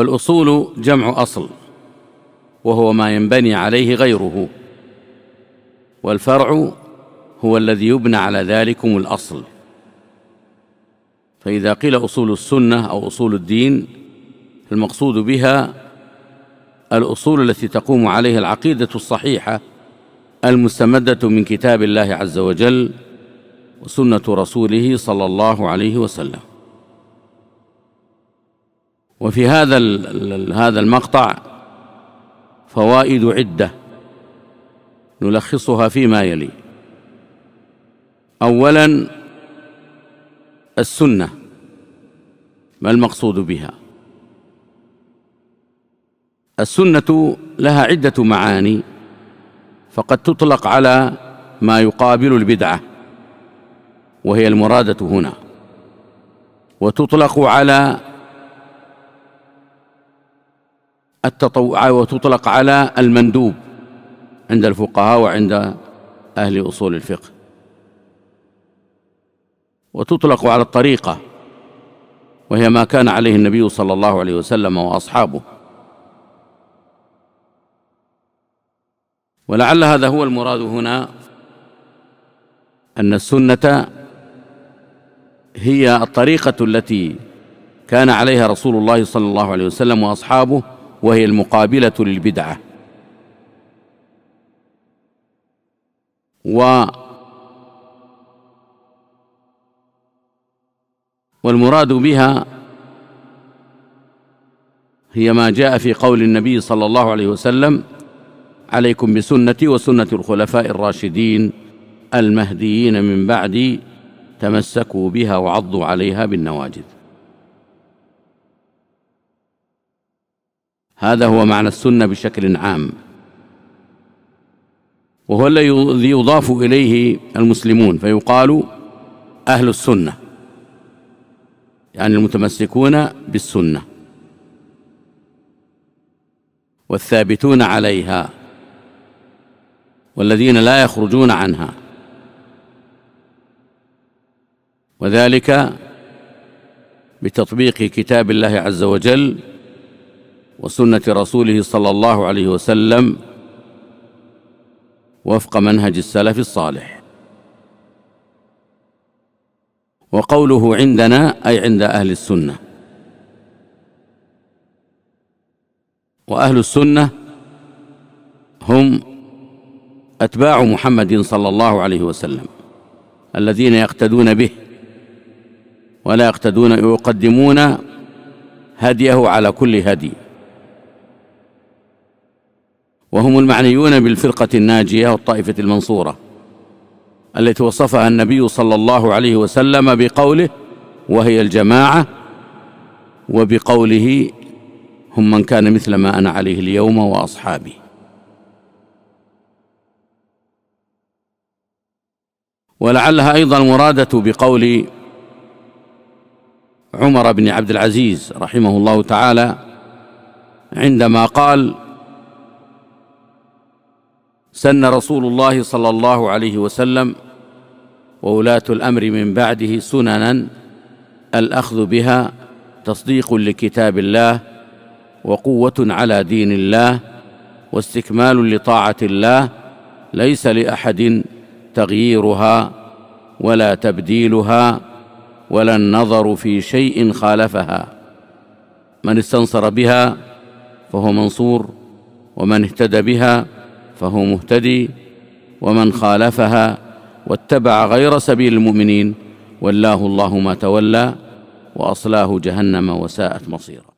والاصول جمع اصل وهو ما ينبني عليه غيره والفرع هو الذي يبنى على ذلكم الاصل فاذا قيل اصول السنه او اصول الدين المقصود بها الاصول التي تقوم عليها العقيده الصحيحه المستمده من كتاب الله عز وجل وسنه رسوله صلى الله عليه وسلم وفي هذا هذا المقطع فوائد عده نلخصها فيما يلي اولا السنه ما المقصود بها السنه لها عده معاني فقد تطلق على ما يقابل البدعه وهي المراده هنا وتطلق على التطوع وتطلق على المندوب عند الفقهاء وعند أهل أصول الفقه وتطلق على الطريقة وهي ما كان عليه النبي صلى الله عليه وسلم وأصحابه ولعل هذا هو المراد هنا أن السنة هي الطريقة التي كان عليها رسول الله صلى الله عليه وسلم وأصحابه وهي المقابله للبدعه و والمراد بها هي ما جاء في قول النبي صلى الله عليه وسلم عليكم بسنتي وسنه الخلفاء الراشدين المهديين من بعدي تمسكوا بها وعضوا عليها بالنواجذ هذا هو معنى السنه بشكل عام وهو الذي يضاف اليه المسلمون فيقال اهل السنه يعني المتمسكون بالسنه والثابتون عليها والذين لا يخرجون عنها وذلك بتطبيق كتاب الله عز وجل وسنة رسوله صلى الله عليه وسلم وفق منهج السلف الصالح وقوله عندنا أي عند أهل السنة وأهل السنة هم أتباع محمد صلى الله عليه وسلم الذين يقتدون به ولا يقتدون يقدمون هديه على كل هدي وهم المعنيون بالفرقة الناجية والطائفة المنصورة التي وصفها النبي صلى الله عليه وسلم بقوله وهي الجماعة وبقوله هم من كان مثل ما أنا عليه اليوم وأصحابي ولعلها أيضا مرادة بقول عمر بن عبد العزيز رحمه الله تعالى عندما قال سن رسول الله صلى الله عليه وسلم وولاه الامر من بعده سننا الاخذ بها تصديق لكتاب الله وقوه على دين الله واستكمال لطاعه الله ليس لاحد تغييرها ولا تبديلها ولا النظر في شيء خالفها من استنصر بها فهو منصور ومن اهتدى بها فهو مهتدي ومن خالفها واتبع غير سبيل المؤمنين ولاه الله ما تولى واصلاه جهنم وساءت مصيرا